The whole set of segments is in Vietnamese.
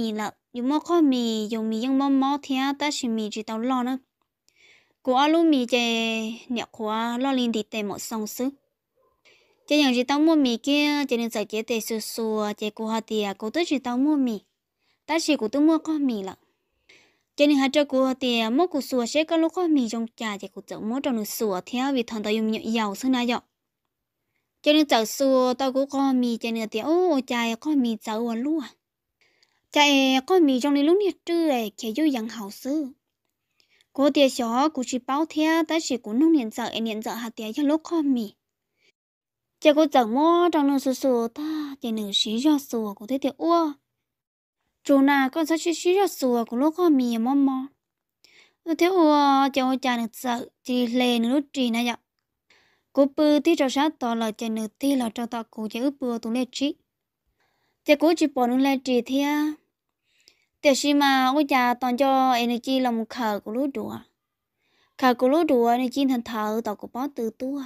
mì là dùng mò kho mì dùng mì nhưng mò mò thì ta chỉ mì chỉ tao lo nữa của alu mì chè nhẹ của lo lên thì tè một song sứ chè nhận chỉ tao mua mì kia chỉ nên giải chế tè sù sù chỉ của họ thì cô tới chỉ tao mua mì ta chỉ của tôi mua kho mì là Chỉ nên hai cho của họ thì mua của sù sẽ có lúc kho mì trong trà chỉ của chợ mua trong nước sù theo vì thằng tao dùng nhẹ dầu xưa nay dọc cho nên cháu xua tao cũng có mì cho nên tiểu ô chai có mì cháu à luôn chạy có mì trong này lúc nhiệt trưa ấy kẻ yêu dặn hảo sư cô tiệt xó cô chỉ báo theo ta chỉ cũng nông niệm sợ em niệm sợ hạt tiệt cho lúc có mì chạy cô chẳng mua trong nương sù sù ta chỉ nửa xí cho sù cô thấy tiệt ua chú na con sao chỉ xí cho sù cô lúc có mì mò mò thế ua chạy ua chạy nửa sợ chỉ lề nửa lúc trì này vậy cô bự thì cho sát tỏ là chạy nửa tí là cho tỏ cô chạy ướp bừa tụi lệ trí จะ cố chỉ bỏ ย u n g lại trì เ h ียแต่ชิมาอุจาตอนจอเอ e นจีลำขากูรู้ดัวขากูรู้ดัวเอ e นจีทันเธอต่อกูป้อตือตัว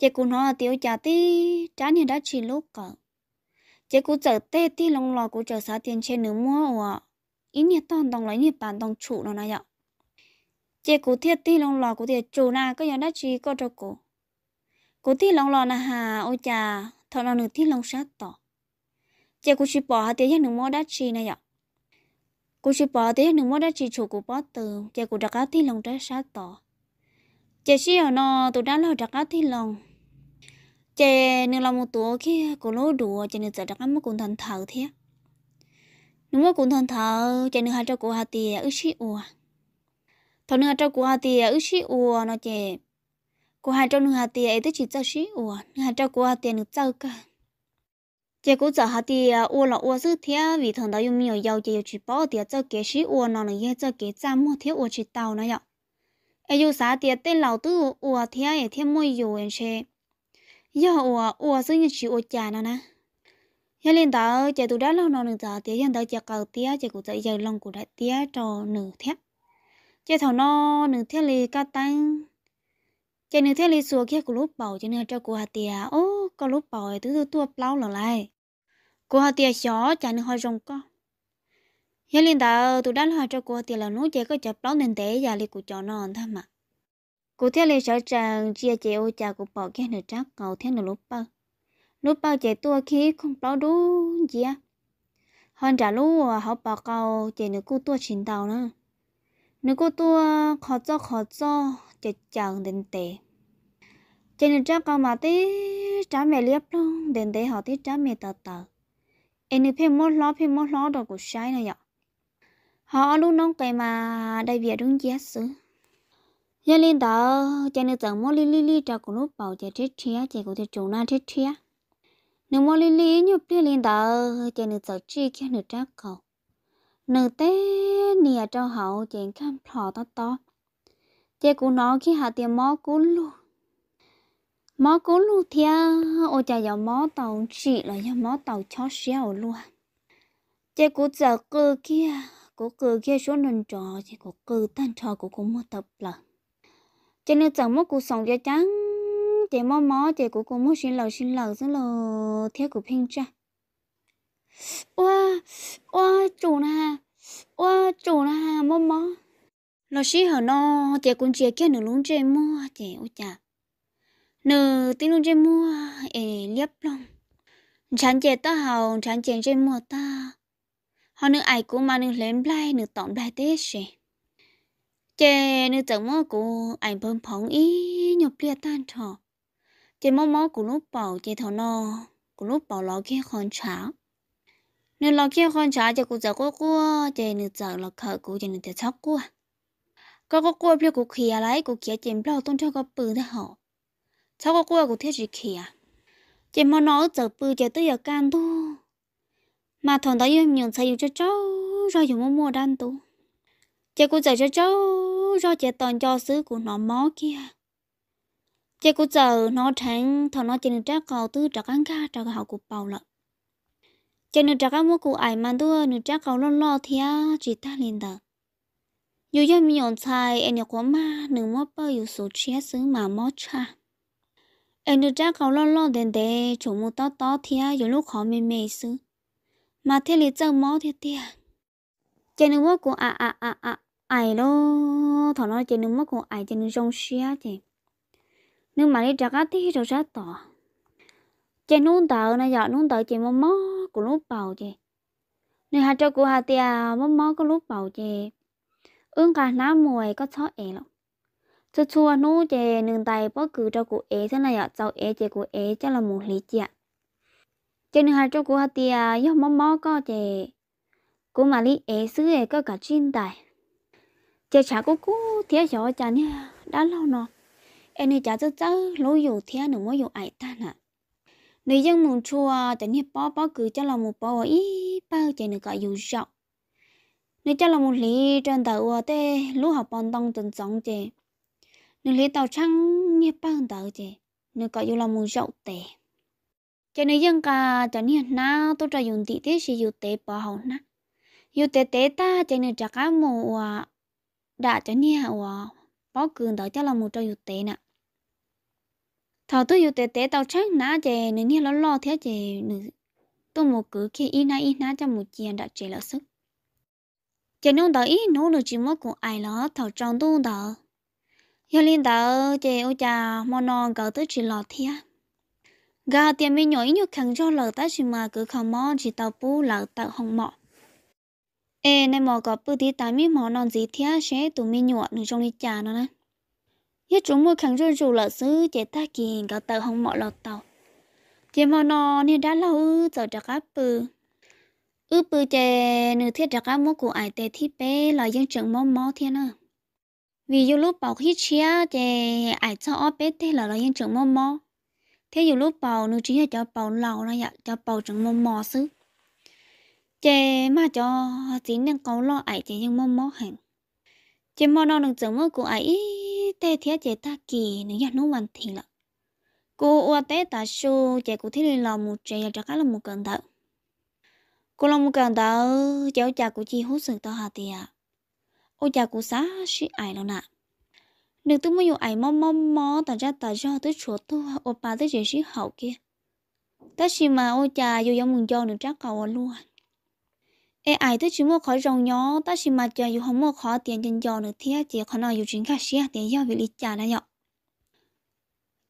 จะกูนอเตียวจาตีจ้าเนี่ยได้ชีลูกก่อนจะกูเจอเต้ที่ลงรอกูเจอสาเตียนเชนหนึ่งมัววอ่ะอินเนี่ยตอนตองไรเนี่ยปานตองฉุเนาะนายะเจ้ากูเทียที่ลงรอกูเทียจูนาก็ยังได้ชีก็จะกูกูที่ลงรอนะฮะอจจาทอนหนึ่งที่ลงชัดต่อ chị cũng chỉ bỏ tiền nhất nửa món đã chi này ạ cũng chỉ bỏ tiền nửa món đã chi chủ của bỏ từ chị cũng đặt cá thi lòng trái sát tỏ chị chỉ ở nó tôi đã lo đặt cá thi lòng chị nửa lòng một tuổi khi cô lố đùa chị giờ đặt cá mất cùng thần thở thế nửa mất cùng thần thở chị nửa hai cho cô hà tiền ước chi ủa thôi thọ nửa cho cô hà tiền ước chi ủa nó chị cô hai cho nửa hà tiền ấy tới chỉ cho chi ủa nửa hai cho cô hà tiền nửa cho cả 结果这下的我了我是天为疼到又没有腰间又去包的，这给是我那了也这给咱没天我去倒了呀。哎有啥的对老杜我天也天没有人吃，要我我是你去我家了呢。nhà lên đó chạy tụ đã lâu nó nửa giờ tía dân đó chạy cầu tía chạy cụ chạy giờ lòng cụ đại tía trò nửa thép chạy thầu nó nửa thép lì ca tăng chạy nửa thép lì xua kia cụ lúc bảo cho nửa cho cụ hà tía ô có lúc bỏ tứ từ tua plau lở lại cô họ tiệt chó chả nên hơi rồng co hiện lên tao tụi đã hỏi cho cô tiệt là nó chơi có chập plau nên thế giờ li của chó non anh tham mà cô theo li sợ rằng chia chế ô cha của bỏ cái nửa trắc cầu theo nửa lúc bao lúc bao chế tua khí không plau đủ gì á hơn trả lúc à, họ bỏ cầu chế nửa cô tua chín tàu nữa nửa cô tua khó cho khó cho chế chẳng đến thế cho nên cháu con mà tí cháu mẹ liếp luôn đến đây họ tí cháu mẹ tờ tờ em đi phim mốt lo phim mốt lo đồ của sai này ạ họ luôn nông cái mà đây việt đúng giá sứ. giờ lên đó cho nên tưởng mốt li li li cho cũng lúc bảo chạy chết chia chạy cũng thể chủ na chết chia nếu mốt li li nhục đi lên đó cho nên sợ chi khi nữa chắc cầu nữ tế nia cho hậu chuyện khám phò to to chạy cũng nói khi hạ tiền mó cũng luôn mó cố lu thia ô cha giờ mó tàu chị là giờ mó tàu chó xéo luôn chị cố giờ cơ kia cố cơ kia số lần trò chị cố cơ tan trò cố cố mua tập là cho nên chẳng mất cuộc sống cho trắng chị mó mó chị cố cố mua xin lầu xin lầu xin lầu theo của pin cha wa wa chủ na wa chủ na mó mó lầu xí hở nó chị cũng chia kia nữa luôn chị mua chị ô cha nờ tin luôn chơi mua ê liếp lòng chán chè ta hào chán chè chơi mua ta họ nữ ai cũng mà nữ lém blai nữ tổng blai tết sẽ chè nữ tưởng mua của ai bơm phóng ý nhục lia tan thọ, chè mò mò của lúc bảo chè thọ nò, của lúc bảo lo kia con cháo nữ lo kia con cháo chè cụ giờ cô cua chè nữ giờ lo khờ cụ chè nữ chè chóc cua có có cua bia cụ kia lại cụ kia chè bao tôn cho có bự thế họ sao có qua của thiết gì kìa chị mong nó giờ bự chị tới giờ can tu mà thằng đó yêu nhường yêu cho cháu rồi dùng mua mua đan tu chị cũng chờ cho cháu rồi chị toàn cho xứ của nó mó kia chị cũng chờ nó thằng thằng nó chỉ nên trác cầu tư trạc ăn ca trạc học của bầu lợn cho nên trạc mua của ai mà tu, nên trác cầu lo lo thì chỉ ta liền đợt dù cho mình nhọn sai em nhà quá ma nửa mất bao nhiêu số chia xứ mà mất cha anh được cha cậu lo lo đến để chủ một tó tó thì á dù lúc khó mềm mềm sư mà thế lý chân mó thế thế cho nên mất của à à à à ai đó thằng nó cho nên mất của ai cho nên rong xia chứ nước mà đi trả cá thì rồi sát tỏ cho nún tờ này giờ nún tờ chỉ mó mó của lúc bầu chứ nên hạt cho của hạt tia mó mó có lúc bầu chứ ương cả ná mùi có chó ẻ lắm chua nô nương tay cháu thế này là hai à, cả tài cho đã lâu nọ Em này chả cho cháu lối dù thế nó mới dù ai ta nè. Nếu dân mùng chua, tại nếp bó bó cứ cho là một bó ý bao chạy nữa cả dù rộng. Nếu cho là một lý trên tàu ở tê, lúc học bọn tông từng sống chạy nếu lấy tàu trắng như bằng tàu chứ nếu có yêu là muốn dậu tệ cho nên dân cả cho nên na tôi cho dùng tí thế sẽ dùng tệ bỏ hậu na dùng tệ tệ ta cho nên trả cái mù à đã cho nên à bỏ cường đó cho là một cho dùng tế nè thầu tôi dùng tệ tệ tàu trắng na chứ nên như lo lo thế chứ tôi một cứ khi ít na ít na cho một chuyện đã chế là sức cho nên đó ít nỗ lực chỉ mất của ai đó thầu trong tôi đó giờ lên đó chị ô cha mò non gỡ tới chỉ lọt thi á gà tiền mình nhảy nhóc khẳng cho lỡ ta chỉ mà cứ không mò chỉ tàu pu lỡ tàu hồng mọ ê này mò có bự tí tám mi mò non gì thi á sẽ tụi mi nhọ nữa trong đi trà nó nè giờ chúng mua khẳng cho dù lỡ xứ chị ta kì cỡ tàu hồng mọ lọt tàu chị mò non thì đã lâu giờ chắc áp bự ư bự chị nửa thiết chắc áp mua của ai tê thi bé là dân trường mò mò thiên à vì dù lúc bảo khi chia thì ai cho ở bé thế là nó yên trường mò mò thế dù lúc bảo nuôi chỉ là cho bảo lâu nó dạ cho bảo trứng mò mò xứ chị mà cho chỉ đang câu lo ai thì nhưng mò mò hẳn chị mò nó đừng trường mò của ai thế thế chị ta kỳ nếu nhà dạ nó hoàn thiện là cô ở thế ta su chị cũng thấy là một chị cho cái là một cần thợ cô là một cần thợ cháu cha của chị hút sự tao hà à ô già oya kusa sĩ ai lâu na được tôi mua ai mong mò mò ta ra ta ra tôi chúa tôi ô bà tôi chuyện sĩ hậu kia ta chỉ mà ô già, vô giống mừng cho được trắc cầu à luôn ê ai tôi chỉ muốn khỏi rồng nhỏ ta chỉ mà cha vô không muốn khỏi tiền chân cho được thế chỉ khỏi nào vô chuyện khác xí à, tiền do về lịch trả là nhọ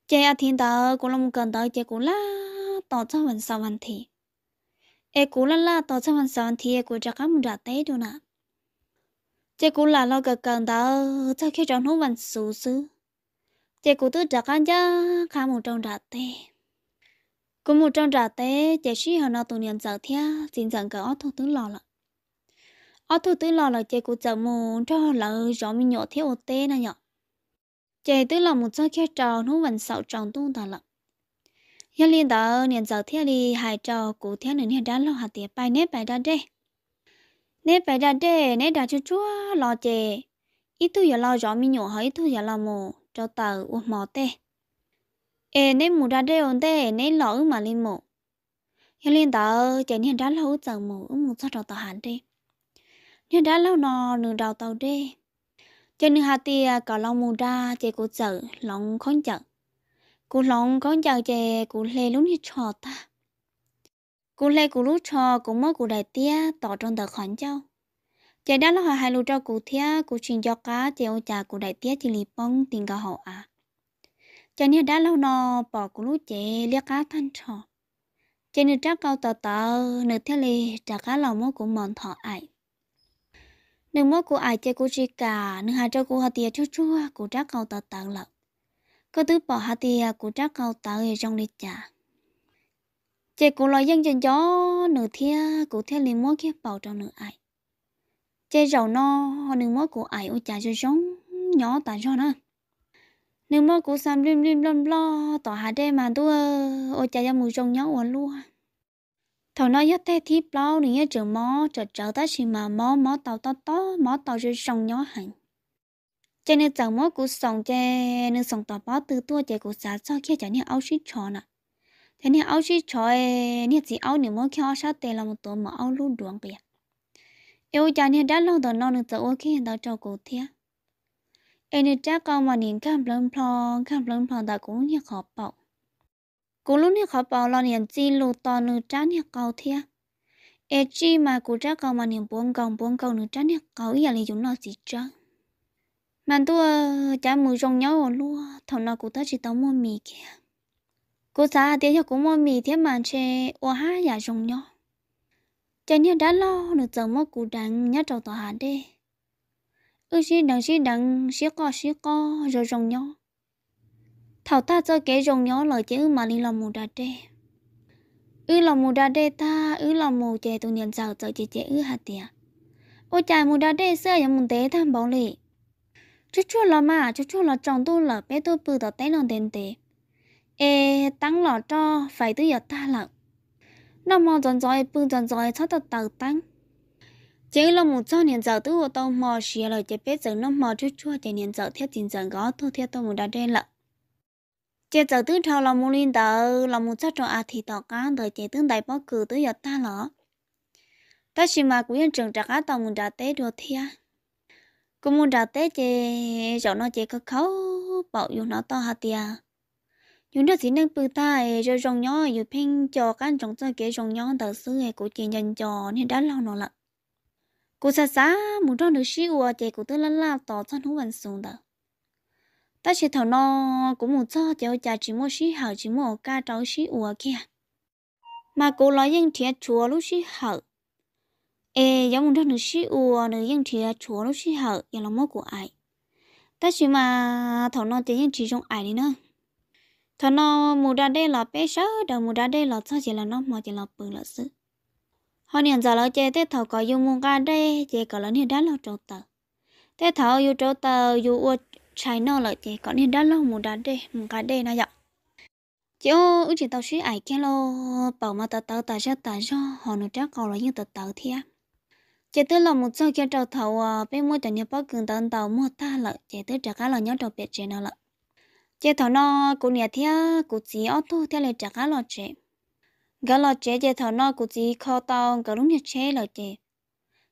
chị à thiên tờ cũng lòng cần tới chị cũng la tỏ cho mình sao anh thì ê cũng la la tỏ cho mình sao anh thì cũng chắc cả một đợt tế đâu nè chị cũng là lo cái cần đó cho khi trong nó vẫn sù sứ chị cũng tự trả ăn cho khá một trong trả tê cũng một trong trả tê chị sĩ họ nó tụ niệm giờ thia xin rằng cái ót thu tứ lò lại ót thu tứ lò là chị cũng chờ một cho là rõ mình nhỏ thiếu ô tê này nhở chị tứ là một cho khi tròn nó vẫn sợ tròn tung thà lận nhân liên đó niệm giờ thia đi hai trò cụ thia nữa niệm đã lo hạt tiệp bài nếp bài đa đây nè bây giờ đây nè đã chú chúa lo chè ít thu giờ lo rõ mi nhỏ hay thu giờ lo mồ cho tờ u mò tê ê nè mù ra đây ổn thế, nè lo ư mà lên mồ giờ lên tờ chè nè đã lâu chờ mồ ư mù sao cho tờ hẳn đi nè đã lâu nò nửa đầu tàu đi cho nửa hà tia cả lòng mù ra chạy cố chờ lòng khó chờ cố lòng khó chờ chạy cố lê lúc như trò ta cú lê cú lú cho cú mơ cú đại tia tỏ trong tờ khẩn châu chạy đã là hai lú cho cú thia cú chuyện cho cá chạy ô trà cú đại tia chỉ lì bông tiền cả hậu à chạy như đã lâu nọ bỏ cú lú chạy lia cá thanh trò chạy như trác câu tờ tờ nửa thế lì trả cá lòng mơ cú mòn thọ ải nửa mơ cú ải chạy cú chỉ cả nửa hai cho cú hạt tia chua chua cú trác câu tờ tờ lợn có thứ bỏ hạt tia cú trác câu tờ trong lịch trả chị cũng lo dâng dân gió nửa thia cụ thia liền mua kia bảo trong nửa ai chị giàu no họ nửa mua của ai ôi chả cho giống nhỏ tả cho nó nửa mua của sam lim lim lâm lo tỏ hà đây mà tu ôi chả cho mùi rong nhỏ uốn luôn thầu nói nhất thế thiếp lo nửa chở mó chở chở ta chỉ mà mó mó tàu to to mó tàu cho rong nhỏ hẳn chị nửa chẳng mó của sòng chị nửa sòng tỏ bó từ tua chị của xã cho kia chả nửa áo xít tròn à thế nên áo chỉ cho nên chỉ áo nếu mà khi áo sát tê là một tổ mà áo luôn đuổi kìa yêu cha nên đã lâu rồi non được tàu khi hiện tại cho cổ thia em nên cha con mà nhìn cam lớn phong cam lớn phong ta cũng như khó bảo cũng luôn như khó bảo là nhìn chỉ lù to nữ cha như cầu thia em chỉ mà cụ cha con mà nhìn buông cầu buông cầu nữ cha như cầu ý là chúng nó gì cho, mà tôi cha mù trông nhau luôn thằng nào cũng thấy chỉ tao mua mì kìa cô xã tiếng hiệu cũng mua mì thế mà chê ô ha giả dùng nhau cho nên đã lo được giờ mua cụ đằng nhá trầu tòa hà đê ư ừ, xí đằng xí đằng xí co xí co rồi dùng nhau thảo ta cho kế dùng nhau lời chữ mà linh lòng mù đà đê ư ừ, lòng mù đà đê ta ư ừ, lòng mù chè tụ niệm giàu giờ chè chè ư hạt tiền. À? ô chài mù đà đê xưa yếm mù tế tham bảo lì chút chút là mà chút chút là chồng tu là bé tu bự tao té lòng đền tế e tăng lọ cho phải tới giờ ta lận nó mò dần dòi bưng dần dòi cho tật tàu tăng chỉ là một trăm niên giờ tôi tao mò xìa lời chế biết rằng nó mò chút chua chế niên giờ thiết tình giờ gó tôi thiết tôi một đã đen lận chế giờ tôi thao là một linh tờ là một trăm trò à thì tỏ cá đời chế tương đại bao cử tới giờ ta lọ ta chỉ mà cũng yên trường trạc cá tò một đã tế được thia cũng một đã tế chế cho nó chế cơ khấu bảo yêu nó to hạt tiền những đứa chỉ nên bự ta ấy rồi rong nhỏ rồi pin cho các trong chơi kế rong nhỏ tờ sư ấy của chị nhân cho nên đã lo nó lận cô xa xa muốn cho nữ sĩ của chị của tôi lăn lao tỏ cho nó vận xuống đó ta chỉ thảo nó cũng muốn cho cháu cha chỉ một sĩ hảo chỉ một ca cháu sĩ của kia mà cô nói những thiệt chúa lúc sĩ hảo ê giống muốn cho nữ sĩ của nữ những thiệt chúa lúc sĩ hảo giờ là mốt của ai ta chỉ mà thảo nó chỉ những chỉ trong ai đi nữa thằng nó mua ra đây là bé sớ đầu mua ra đây là sao chỉ là nó mà chỉ là bự là sự họ nhận giờ là chơi tết thầu có dùng mua ra đây chơi có lớn hiện đã là trâu tờ tết thầu yêu trâu tờ yêu uo trái nó là chơi có hiện đã là mua ra đây mua ra đây nó vậy chứ ước chỉ tao suy ải kia lo bảo mà tao tao tao cho tao cho họ nó chắc cầu là như tao tao thia chế tư là một số cái trâu thầu à bé mua cho nhà bác gần tao tao mua ta là chế tư trả cá là nhớ trâu biệt chế nào lợi chế thọ nó cụ nhà thia cụ chỉ ô tô theo lời trả cá lò chế gà lò chế chế thọ nó cụ chỉ kho tàu gà đúng nhà chế lò chế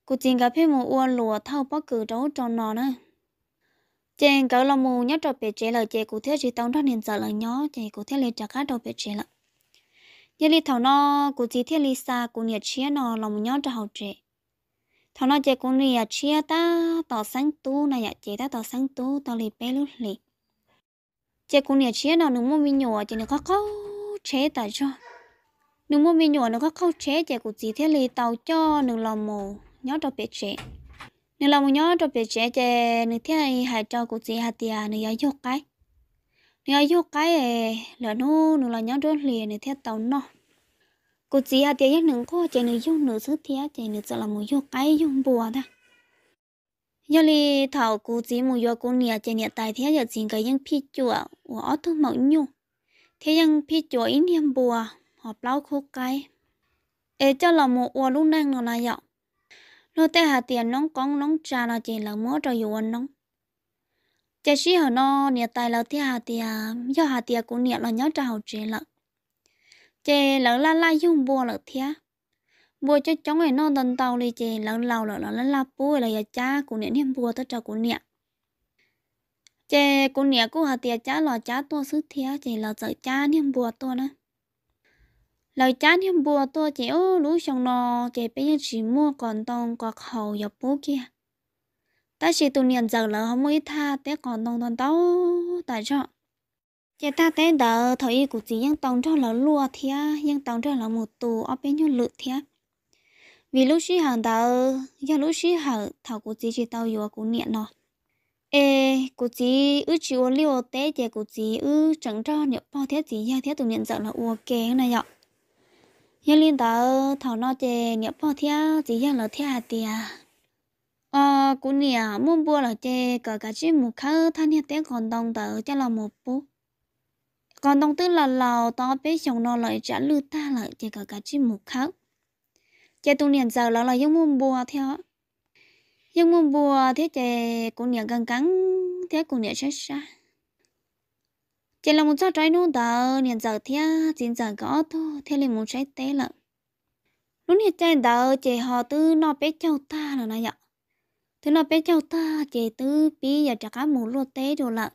cụ chỉ gà phê mồ uo lùa thâu bó cử đấu tròn nó, nữa chế gà lò mù nhớ trò bể chế lò chế cụ theo chỉ tông đó nên giờ là nhó chế cụ theo lời trả cá đầu bể chế lợ giờ li thọ nó cụ chỉ theo li xa cụ nhà chế nó lòng nhó trò hậu chế thọ nó chế cụ nhà chế ta tỏ sáng tu này nhà chế ta tỏ sáng tu tỏ li bé lúc li chế cũng nhà chế nào nung mua mi nhỏ thì nó có câu chế tại cho nung mua mi nhỏ nó có câu chế chế cũng chỉ theo lì tàu cho nung lòng mồ nhớ cho biết chế nung lòng mồ nhớ cho biết chế chế nung theo này hai cho cũng chỉ hạt tiền nung giáo cái nung giáo cái là nu nung là nhớ cho lì nung theo tàu nọ cũng chỉ hạt tiền nhất nung có chế nung dùng nung thứ thế chế nung sẽ là mồ giáo cái dùng bùa thôi giờ li thảo cú chỉ muốn giờ cô nia chơi nhà tại thế giờ xin cái những phi chùa của ở thung mậu nhu thế những phi chùa in hiểm bùa họp lau khô cái ê cho là một ua lúc năng nó là dạo nó tê hà tiền nóng con nóng trà nó chỉ là múa cho dù anh nóng chơi xí hở nó nhà tại là thế hà tiền giờ hà tiền cũng nia là nhớ trà học chơi lận, chơi lỡ la la yêu bùa lợ thế bùa cho chóng ấy nó tần tàu lì chè lần lâu là là là bùa là ya cha của niệm niệm bùa tới cho của niệm chè của niệm của hà tiệt cha là cha tua sức thía chè là giờ cha niệm bùa tua nữa lời cha niệm bùa tua chè ô lũ xong nò chè bây giờ chỉ mua còn tông quạt hầu dọc bố kia ta chỉ tu niệm giờ là không mới tha té còn tông tần tàu tại sao chị ta tới đỡ thấy cụ chỉ dân tông cho là lúa thia dân tông cho là một tù ở bên nhau lự thia vì lúc xí hàng ta giờ lúc xí hàng thảo cô chỉ chỉ tao yêu cô niệm nó ê cô chỉ ư chỉ ô liu té thì cô chỉ ư chẳng cho nhập bao thế gì ya thế tụi nhận giận là ô kê này ạ giờ liên ta thảo nó chè nhập bao thế gì ya là thế à thì à ờ, à cô niệm muốn bua là chè cả cái chỉ một khâu thanh hiện té còn đông tờ cho là một bố còn đông tư là lào to bé chồng nó lại trả lưu ta lại thì cả cái chỉ một khâu chị tu niệm giờ là là giống mông bùa theo giống mông bùa thế chị cũng niệm gần cắn thế cũng niệm sát sát chị là một cháu trái nô tờ niệm giờ thế chín giờ có thôi thế là một trái té lận lúc hiện tại đó chị họ tư nó bé cháu ta là này ạ thế nó bé cháu ta chị tư bí giờ chắc cá mù lô té rồi lận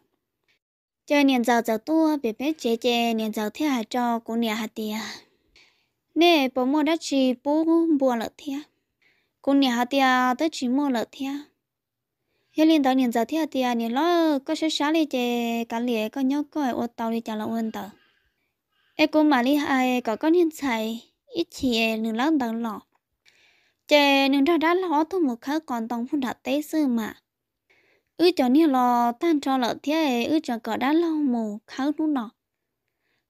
chơi niệm giờ giờ tua bé bé chơi chơi niệm giờ thế hả cho cũng niệm hạt tiền nè bố mua đã chỉ bố bùa lợ thia cũng nhà hạt tia tới chỉ mua lợ thia hiện lên tới niệm giờ thia tia niệm lo có số sáng đi chè cả lìa có nhóc coi ô tàu đi chả là ôn tờ em cũng mà đi hai có con hiện xài ít chỉ em nương lắm đằng lọ chè nương ra đã lọ thôi một khắc còn tông phun đặt tế sư mà ư cho nhà lọ tan cho lợ thia ư cho cỏ đã lọ mù khắc đúng nọ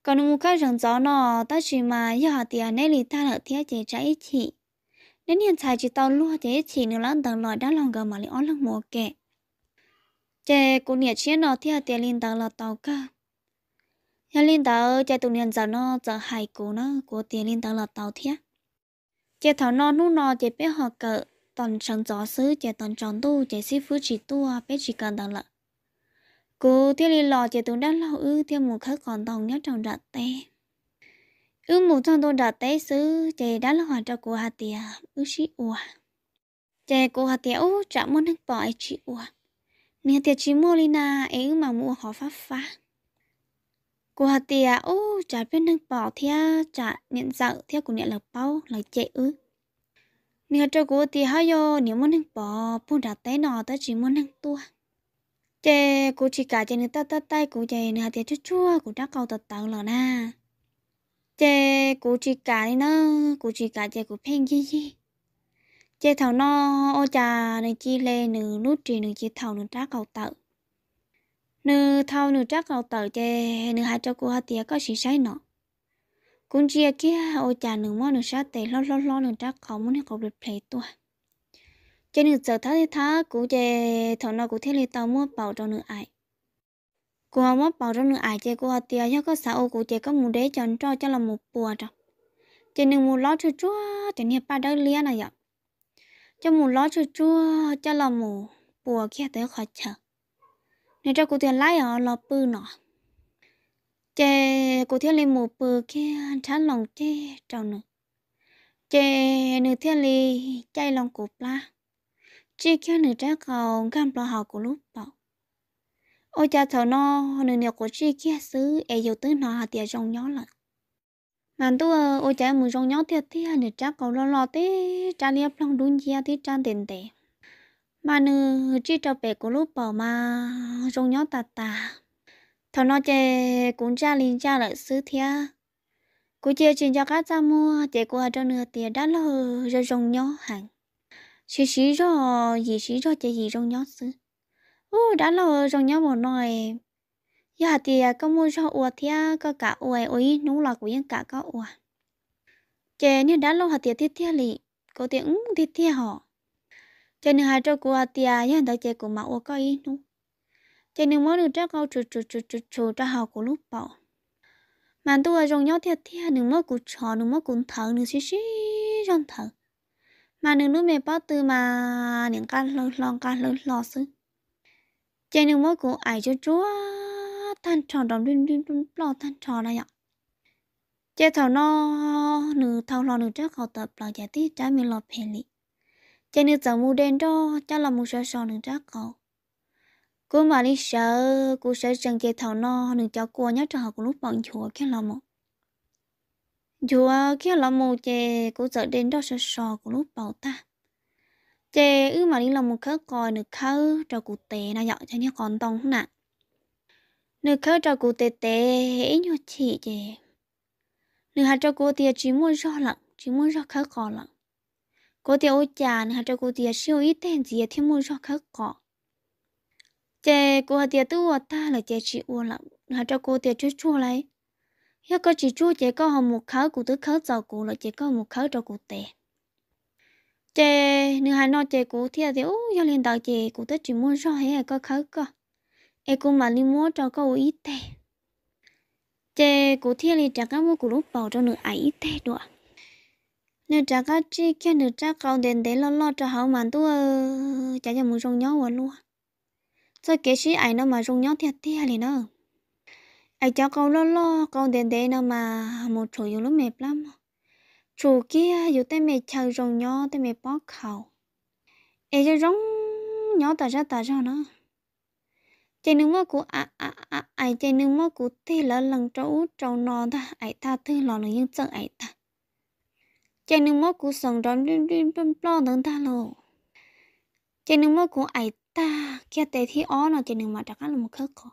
còn một cái rằng gió nó ta chỉ mà giờ họ tiền nên lì ta là thiết chế trái chị đến hiện tại chỉ tao luôn chế chị nếu là tầng loại đã lòng gần mà lì ó lòng mùa kệ chế cũng nhiệt chiến nó thiết tiền linh tầng là tàu cả nhà linh tàu chế tụi nhân giờ nó giờ hai cố nó của tiền linh tầng là tàu thiết chế thảo nó nu nó chế biết họ cỡ toàn sáng gió xứ, chế toàn tròn tu chế sĩ phú chỉ tu à, biết chỉ cần tầng lợi Cô thiết lý lò chế tụng đá lò ư thêm một khắc còn tòng nhớ trong rạc tê. Ư một trong tôn rạc tê xứ chế đã lò hoàn cho cô hà tìa à, ư sĩ ua. Chế cô hà tìa ư trả môn hức bỏ ấy chị ua. Nè tìa chị mô lì ấy mà mua họ pháp phá. Cô hà tìa à, ư trả bên hức bỏ theo trả nhận dạo theo của nhận là bao là chế ư. Nè cho cô thì hà yô nếu muốn hức bỏ buôn rạc tê nọ tới chỉ muốn hức tua chè cô chỉ cả chè nữa ta ta tay cô chè nữa thì chua chua cô đã cầu tật tàu lọ na à. chè cô chỉ cả đi nó cô chỉ cả chè cô phèn gì gì chè thảo nó ô trà này chi lê nửa nút trì nửa chi thảo nửa trá cầu tàu nửa thảo nửa trá cầu tàu chè nửa hai cho cô hai tiếc có sĩ sai nọ cũng chia kia ô trà nửa món nửa sát tè lo lo lo nửa trá cầu muốn nửa cầu được play tuổi cho nên giờ thá thì thá cũng chè thằng nó cũng thiết thì tàu muốn bảo cho nữ ai cô muốn bảo cho nữa ai chè cô tiệt cho có sao cũng chè có muốn để chọn cho cho là một bùa cho, cho nên muốn lót cho chúa cho nên ba đứa lia này vậy cho muốn lót cho chúa cho là một bùa kia tới khỏi chờ nên cho cụ tiền lái ở lò bự nọ chè cụ thiết lên một bự kia chán lòng chè cho nữa chè nữ thiết li chay lòng cụ la chỉ khi nữ cha cầu gam lo hào của lúc bảo ôi cha thầu nó nữ nhiều của chỉ khi xứ e yêu tứ nó hạt tiền trong nhỏ lại mà tu ôi cha muốn trong nhỏ thiệt thì nữ cha cầu lo lo tí cha liệp lòng đúng chia thì cha tiền tệ mà nữ chỉ cho bé của lúc bảo mà trong nhỏ tà tà thầu nó chè cũng cha liền cha lại xứ thiệt cô chia chuyện cho các cha mua chạy qua cho nửa tiền đã lo rồi rồng nhó hàng xí chỉ cho gì chỉ cho chị gì trong nhóc xứ ô đã lâu trong nhóc một nồi giờ dạ, thì à, có mua cho ua thì à, có cả ua ấy nấu lò của những cả có ua chị như đã lâu hạt tiệt thiết tiết lì có tiệt thiết tiết họ chè nên hai trâu của hạt dạ, tiệt những đại chị của mà ua có ý nấu chè nên mỗi được trâu câu trừ trừ trừ trừ trừ cho họ của lúc bảo mà tôi trong nhóc thiết tiết đừng mất của trò đừng mất cũng thở đừng xí xí trong thở mà nương nút mẹ bắt từ mà những cái lon lon cái lon lò xứ chơi nương mỗi cũng ai cho chúa than tròn đồng đun đun đun lò than tròn này ạ chơi thầu nó nửa thầu lò nửa trước họ tập lò giải tiết trái mình lò phê lì chơi nương giờ mù đen đó cho là mù sơ sò nửa trước họ cô mà đi sợ cô sẽ chẳng chơi thầu nó nửa cho cô nhớ cho họ cũng lúc bọn chùa cái lò một dù ờ, kia là một chè cũng sợ đến đó sợ sò của lúc bảo ta chè ư mà đi là một khớ còi nửa khớ cho cụ tè là dọn cho nhé còn tông không nè nửa khớ cho cụ tè tè hễ như chị chè nửa hạt cho cụ tia chỉ muốn cho lặng chỉ muốn cho khớ cò lặng cụ tia ôi chà nửa hạt cho cụ tia siêu ít tên gì thì muốn cho khớ cò chè cụ tia tư ta là chè chỉ ô lặng nửa hạt cho cụ tia chút chua lấy 一個只做這個項目考古都考照顧了，這個項目考照顧的。這女孩那這個天的哦，要領導這個的只摸上還個考個，哎個嘛你摸着個我一的。這個天裡這個摸古路保着你愛一的多。你這個只看你這個點點落落着好蠻多，這也沒重要我咯。這其實愛那麼重要點點哩呢。ai cho câu lo lo câu đèn đèn nào mà một chỗ yếu lúc mệt lắm chỗ kia yếu tay mệt chờ rồng nhỏ tay mệt bó khẩu ai cho rong nhỏ tà ra tà ra nó chạy nước mắt của à à à ai chạy nước mắt của thế là lần trâu trâu nọ ta ai ta thứ lò nó nhưng chân ai ta chạy nước mắt của sòng đón đim đim đim lo 等 ta lô chạy nước mắt của ai ta kia tệ thì ó nó chạy nước mắt chắc là một khớp khó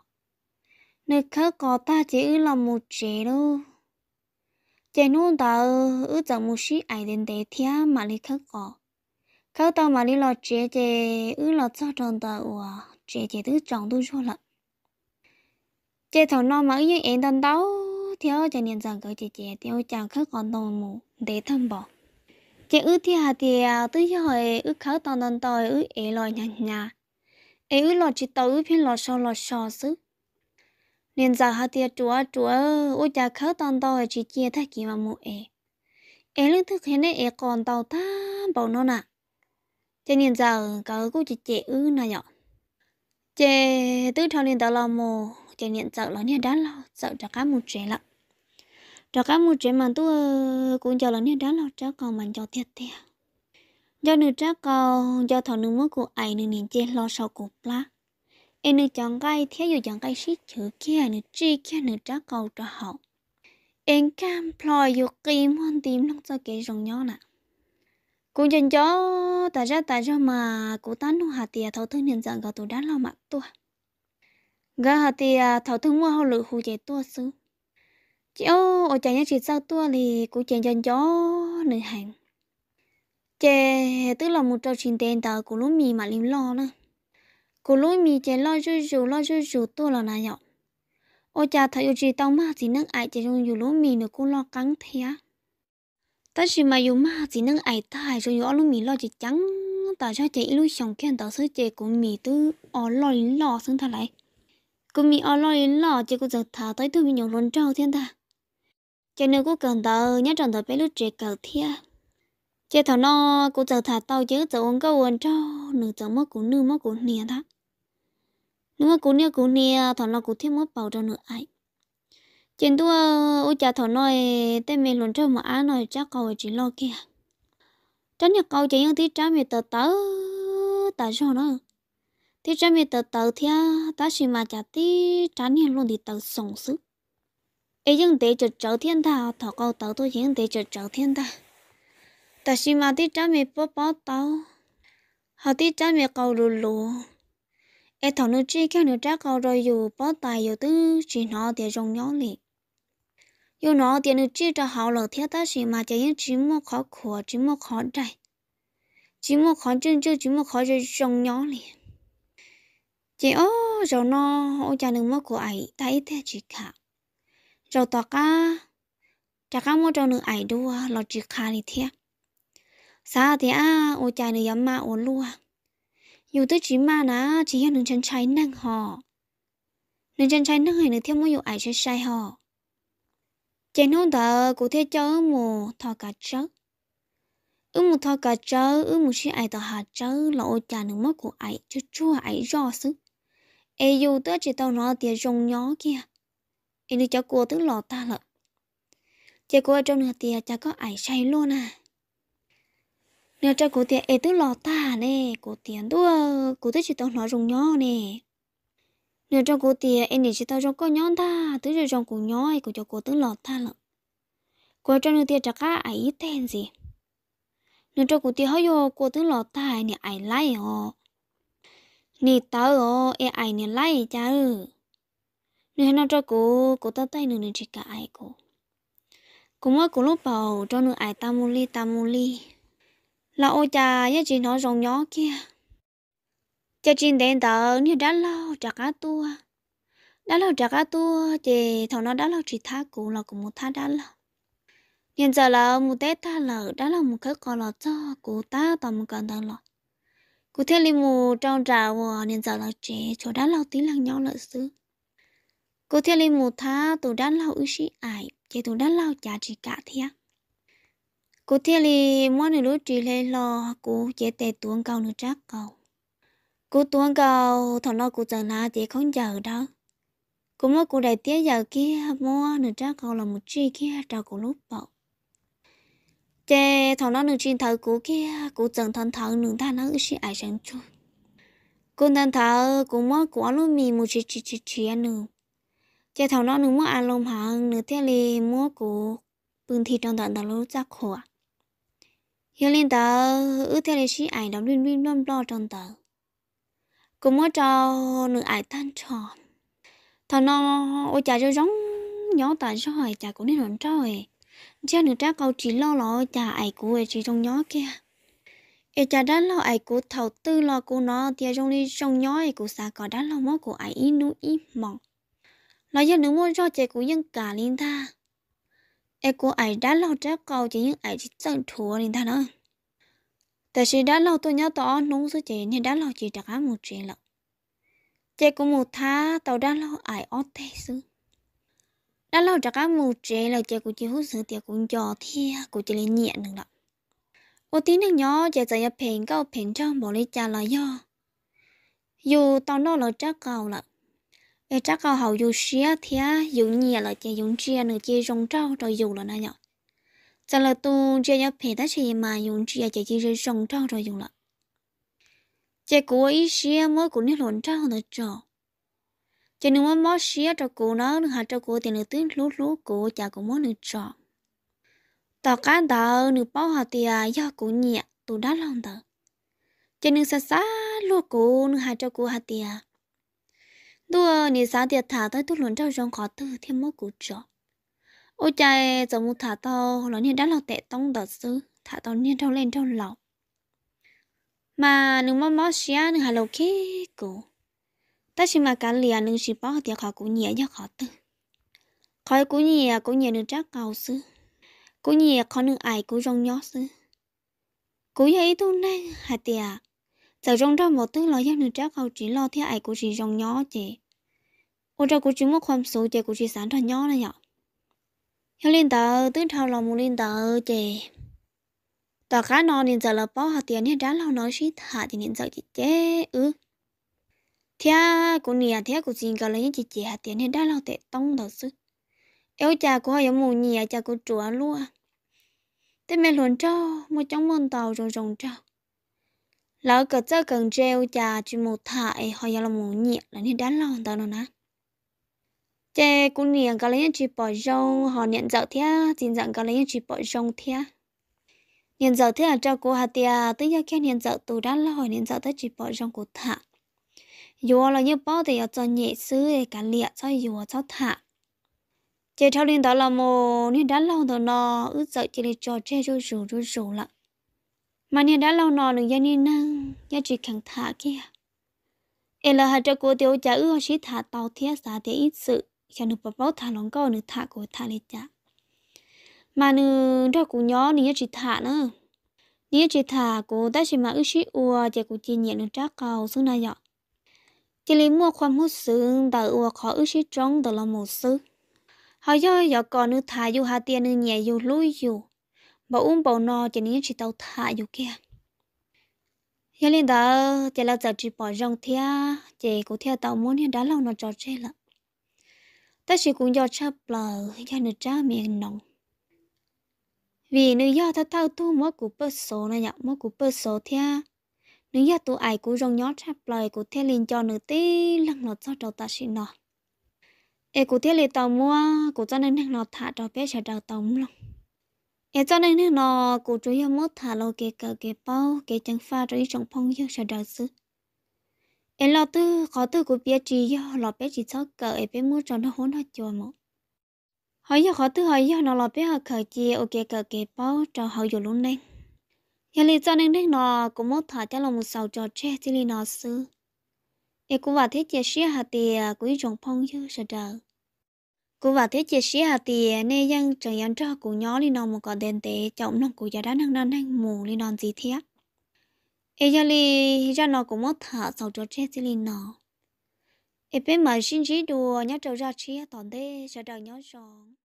nơi khác có ta chỉ là một chế đâu chế nuông ta ở trong một sĩ ai đến để thia mà lý khác có khác ta mà lý là chế chế ở là cho trong ta ủa chế chế tự trong tu cho lận chế thằng nó mà như em đang đâu theo chỉ nên rằng cái chế chỉ theo chẳng khác còn đồng mù để thăm bỏ chế ư thì hà thì tự cho hỏi ư khá tòn tòn tòi ư ế lòi nhà nhà ế ư lòi chỉ tàu ư phiên lòi sò lòi sò sức nên giờ họ tiệt chúa chúa ô cha khớ tòn tàu chỉ chia thay kỳ mà mua ế ế lương thức hiện nay ế còn tàu ta bảo nó nè cho nên giờ cả cô chỉ chế ư nà nhở chế tứ thao nên tao lo mồ chế nên giờ lo nên đã lo sợ cho cá một chế lắm cho cá một chế mà tu cũng cho lo nên đã lo cho còn mình cho thiệt thiệt do nữ trác cầu do thọ nữ mới của ai nữ nên chế lo sau cục lá em nữ chọn gai theo dù chọn gai xí chữ kia nữ chi kia nữ trả câu cho họ em cam ploy dù kim hơn tìm lúc cho kỹ rồng nhó nè cũng chân chó tại ra tại ra mà cô tán nó hạ tiề thấu thương nhận dạng gọi tôi đá lo mặt tua, gà hạ tiề thấu thương mua hậu lự hù chạy tua xứ chị ô ở chạy nhà chị sao tua thì cô chạy chân chó nữ hàng chè tức là một trâu chuyện tiền tờ của lúa mì mà liếm lo nữa cô lối mi chỉ lo rủ rủ lo rủ rủ tôi là này nhở ôi cha thấy yêu chị tao mà chỉ nâng ai chỉ dùng dù lối mi nữa cô lo cắn thế á ta chỉ mà dù mà chỉ nâng ai ta hay rồi dù lối mi lo chỉ trắng ta cho ít lui xong khen ta sứ chị của mi tư ở lo lo xuống thà lại cô mi ở lo lo chị cô giờ thả tới tôi mi nhổ luôn trâu thiên ta cho nên cô cần tao nhớ rằng tao bé lúc chị cầu thiên chế thằng nó cũng chờ thả tao chứ chờ ông câu ông cho nửa chờ mất cũng nửa mất cũng nia đó nửa cũng nia cũng nia thằng nó cũng thêm mất bảo cho nửa ai trên tua ô cha thằng nó tên mình luôn cho mà á nói chắc cậu chỉ lo kia chắc nhà cậu chỉ những thứ trái mình tờ tớ tại sao nữa thứ trái mình tờ tờ thia ta chỉ mà chả tí tránh nhà luôn thì tờ sống sức ấy những thế chợ chợ thiên tha thằng cậu tớ tôi những thế chợ chợ thiên tha ta si ma ti cha mi po po tao họ ti cha mi cầu lù lù e thằng nữ chi kêu nữ cha cầu rồi dù po tài dù tư chỉ nó để rong nhỏ lì dù nó thì nữ chi cho họ lỡ thiết ta si ma chỉ những chỉ một khó khổ chỉ một khó chạy chỉ một khó chân chứ chỉ một khó chơi rong nhỏ lì chị ô rồi nó ô cha nữ mất của ấy ta ít thế chỉ cả rồi tọa ca chả cá mua cho nữ ấy đua lo chỉ khá đi thiệt sa thì à, ô ô tới chỉ chỉ nên chân chân nữa theo mỗi yêu ai sẽ sai ho. Chén hôn thở cụ thể cho ư mù thọ cả chớ, Ư mù thọ cả chớ ư mù si ai thọ hạ chớ là ô cha nương mất của ai cho chua ai rõ sức. Ê dù tới chỉ tao nói tiền rong nhó kia. Ê đi cho cô tớ lọ ta lợ. Chà cô ở trong nửa tiền chả có ai sai luôn à nếu cho cô tiền ấy tôi lo ta nè cô tiền tôi cô tôi chỉ tao nói rung nhỏ nè nếu cho cô tiền em chỉ tao trong con nhỏ ta tôi rồi trong cùng nhỏ ấy cô cho cô tôi lo ta lận cô cho nửa tiền chắc cả ấy tên gì nếu cho cô tiền hơi vô cô tôi lo ta nè ai lại họ nè tao họ em ai nè lại cha nếu nếu nó cho cô cô tao tay nửa nửa chỉ cả ai cô cũng mới cô lúc bảo cho nửa ấy tamuli tamuli là ô cha ya chỉ nó rồng nhỏ kia cha chỉ đến tờ như đã lâu chặt cá tua đã lâu chặt cá tua thì thằng nó đã lâu chỉ thác cũ là cũng một thác đã lâu hiện giờ là một tết tha lợ đã là một cái còn là cho cụ ta tầm một cần tầng lọ cụ thế li mù trong trà và hiện giờ là chị chỗ đã lâu tí là nhau lợi xứ cụ thế li mù thác tụ đã lâu ưu sĩ ải chị tụ đã lâu chả chỉ cả thiệt cụ thể li mỗi người lúc chỉ lấy lo cụ chế tệ tuôn cao nữa chắc cầu cụ tuôn cao thằng nó cụ chẳng là chỉ không chờ đâu cụ mỗi cụ đại tía giờ kia mua nữa chắc cầu là một chi kia trào cụ lúc bảo chế thằng nó nữa trên thầu cụ kia cụ chẳng thằng thầu nữa ta nó sẽ ai chẳng chú cụ thằng thầu cụ mỗi cụ lúc mì một chi chi chi chi nữa chế thằng nó nữa mua ăn lông hàng nữa thế li mua cụ bưng thì trong đoạn đó lúc chắc khổ à. Hiếu lên tờ ư theo lịch sử ảnh đóng liên liên lom lo trong tờ. Cũng mới cho nữ ảnh tan tròn. Thằng nó ôi chả cho giống nhỏ tại cho hỏi chả cũng nên hồn cho ấy. Chứ nữ trá câu chỉ lo lo chả ảnh của ấy chỉ trong nhỏ kia. Ê chả đã lo ảnh của thầu tư lo của nó thì trong đi trong nhỏ ấy của xa có đã lo mối của ảnh ý nụ ý mỏng. Lo dân nữ muốn cho trẻ của dân cả linh ta ai cũng ai đã lâu trái cầu chỉ những ai chỉ chân thua nên ta nói tại sự đã lâu tôi nhớ tỏ nung số chị nên đã lâu chị đã cá một chuyện lận chị cũng một tha tàu đã lâu ai ót thế sư đã lâu trả cá một chuyện là chị của chị hút sự tiệc cũng cho thia của chị lên nhẹ được lận ô tí nước nhỏ chị dạy nhập phèn cao, phèn trong bỏ lấy trà là do dù tao nó là trái cầu lận ê chắc câu hậu dù xía thì á dù nhẹ là chơi dùng chia nữa chơi rong trâu rồi dùng là na nhở giờ là tu chơi nhập phải ta chơi mà dùng chia chơi chơi rong trâu rồi dùng là chơi của ý xía mới của nước lộn trâu nữa trò chơi nếu mà mót xía cho cô nó hạt cho cô thì nó tiếng lú lú cô chả cũng mót nữa cho, tao cá tao nửa bao hạt thì à do cô nhẹ tụ đã lòng tờ, chơi nửa xa xa lúa cô nửa hạt cho cô hạt thì à đua nị sáng tiệt thả tới tôi luôn trong rong khó tư thêm mốt cụ trọ ôi trời giờ mu thả tao nó như đã lọt tệ tông đợt sư thả tao như trao lên trao lọc mà nương mò mò xia nương hà lô kê cụ ta xin mà cả lìa nương xin bỏ tiệt khó cụ nhẹ cho khó tư khỏi cụ nhẹ cụ nhẹ nương trác cầu sư cụ nhẹ khó nương ai cụ rong nhó sư cụ thấy tôi nay hà tiệt giờ trong ra một tức lo giác nữ trác hậu chỉ lo theo ai của chị rong nhỏ chị ô trao của chị một khoam số chị của chị sản ra nhỏ này nhở? hiếu lên tờ tức thao lòng một lên tờ chị tờ khá nó nên giờ là bỏ hạt tiền hết đã lo nói shit thả thì nên giờ chị chế ư ừ. thea của nhà thea của chị gọi là những chị chị hạt tiền hết đã lo tệ tông đầu sư eo cha của họ mù nhà cha của chùa luôn thế mẹ luôn cho một trong môn tàu rồng rồng trao แล้วก็เจ้ากังเจลจะจุมูถ่ายหอยาลมูเนี่ยแล้วนี่ด้านหลังตอนนั้นนะเจ้กูเนี่ยก็เลยจีปอยจงหอเนี่ยเจ้าเทียจริงจังก็เลยจีปอยจงเทียเนี่ยเจ้าเทียเจ้ากูหาเทียตัวยักแค่เนี่ยเจ้าตัวด้านหลังเนี่ยเจ้าตัวจีปอยจงกูถ่ายยัวเราเนี่ยป้อแต่ยัวจนเนี่ยซื้อกันเลี้ยเจ้ายัวเจ้าถ่าย chế thao liên đó là mồ nên đã lâu rồi nó ước sợ chỉ để cho che cho rủ cho rủ lận mà nè đã lâu nọ đừng gia nè năng gia chỉ khẳng thả kia em là hạt cho cô tiêu chả ước sĩ thả tàu thiết xả thế ít sự khi nữ bảo bảo thả lòng câu nữ thả cô thả lên chả mà nữ cho cô nhỏ nữ gia chỉ thả nữa nữ chỉ thả cô ta chỉ mà ước sĩ ua chỉ cô chỉ nhẹ nữ trác cầu xuống này vậy chỉ lấy mua khoan hút sự đợi ua khó ước sĩ trống đợi lòng một sự họ do giờ còn nữ thả dù hà tiền nữ nhẹ dù lối dù bảo um bảo nó chỉ nên chỉ tàu thả dù kia giờ lên đó chỉ là giờ chỉ bỏ rong thea. chỉ cũng theo tàu muốn hiện đã lâu nó cho chơi lắm ta chỉ cũng do cha bờ do nữ cha miền nồng vì nữ do ta thao tu mỗi cụ bơ số này nhở mỗi cụ bơ số thia nữ do tụ ai cũng rong nhót cha bờ cũng theo lên cho nữ tí lăng nó cho tàu ta xin nọ. e cụ theo lên tàu mua cụ cho nên nó thả cho bé sẽ đầu tàu lòng em dạ, cho nên nên nó cụ chú ý mất thả lo cái cờ cái bao cái chân pha rồi trong phong yêu sợ đời sự em lo tư khó tư của biết chỉ yêu lo biết chỉ sao cờ em biết muốn cho nó hôn nó chùa một hỏi yêu khó tư hỏi yêu nó lo biết họ cờ chỉ ok cờ cái bao cho họ yêu luôn đấy hiện dạ, lý cho nên nên nó cũng mất thả cho lòng một sầu trò che chỉ lý nó sư em cũng vào thế chia sẻ hạt tiền của à, trong phong yêu sợ đời cô vào thế chia sẻ thì nè dân chẳng nhận cho cô nhỏ lên non một cò đèn tế chồng non cô giờ đã năng năng năng mù lên non gì thế ấy giờ li ra nó cũng mất thở sau cho chết gì lên nó ấy bên mà xin chỉ đùa nhớ trâu ra chia toàn thế giờ đời nhớ rồi